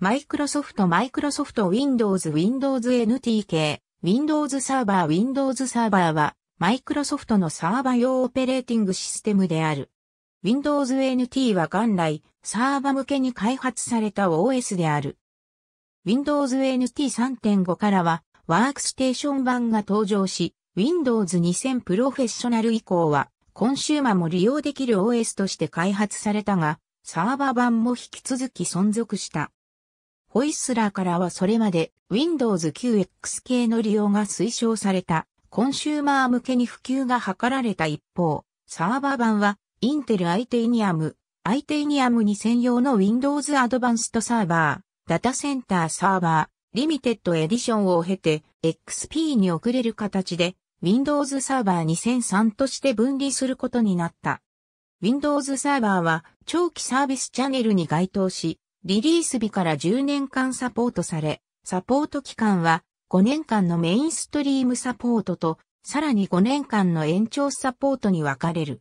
マイクロソフトマイクロソフト Windows Windows n t 系 Windows サーバー Windows サーバーはマイクロソフトのサーバ用オペレーティングシステムである。Windows NT は元来サーバ向けに開発された OS である。Windows NT3.5 からはワークステーション版が登場し、Windows 2000プロフェッショナル以降はコンシューマも利用できる OS として開発されたが、サーバ版も引き続き存続した。ボイスラーからはそれまで Windows 9X 系の利用が推奨されたコンシューマー向けに普及が図られた一方、サーバー版は Intel i t a n ニアム、i t a n ニアムに専用の Windows アドバンストサーバー、ダタセンターサーバー、リミテッドエディションを経て XP に遅れる形で Windows サーバー2003として分離することになった。Windows サーバーは長期サービスチャンネルに該当し、リリース日から10年間サポートされ、サポート期間は5年間のメインストリームサポートと、さらに5年間の延長サポートに分かれる。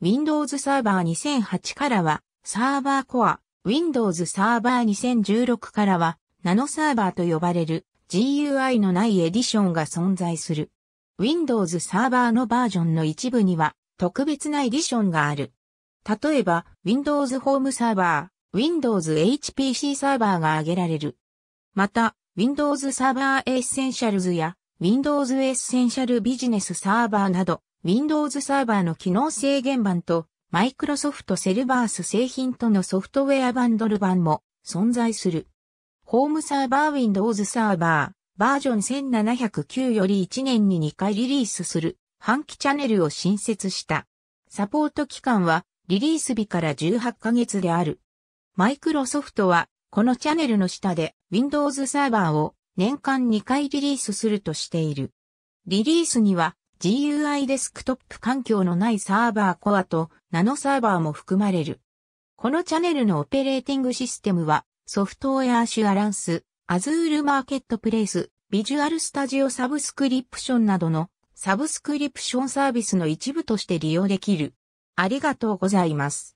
Windows サーバー2008からは、サーバーコア、Windows サーバー2016からは、ナノサーバーと呼ばれる GUI のないエディションが存在する。Windows サーバーのバージョンの一部には特別なエディションがある。例えば、Windows ホームサーバ Windows HPC サーバーが挙げられる。また、Windows Server Essentials や Windows Essential Business Server など、Windows サーバーの機能制限版と Microsoft セルバース製品とのソフトウェアバンドル版も存在する。ホームサーバー Windows サーバーバージョン1709より1年に2回リリースする半期チャンネルを新設した。サポート期間はリリース日から18ヶ月である。マイクロソフトは、このチャンネルの下で Windows サーバーを年間2回リリースするとしている。リリースには GUI デスクトップ環境のないサーバーコアとナノサーバーも含まれる。このチャンネルのオペレーティングシステムはソフトウェアシュアランス、Azure マーケットプレイス、Visual Studio サブスクリプションなどのサブスクリプションサービスの一部として利用できる。ありがとうございます。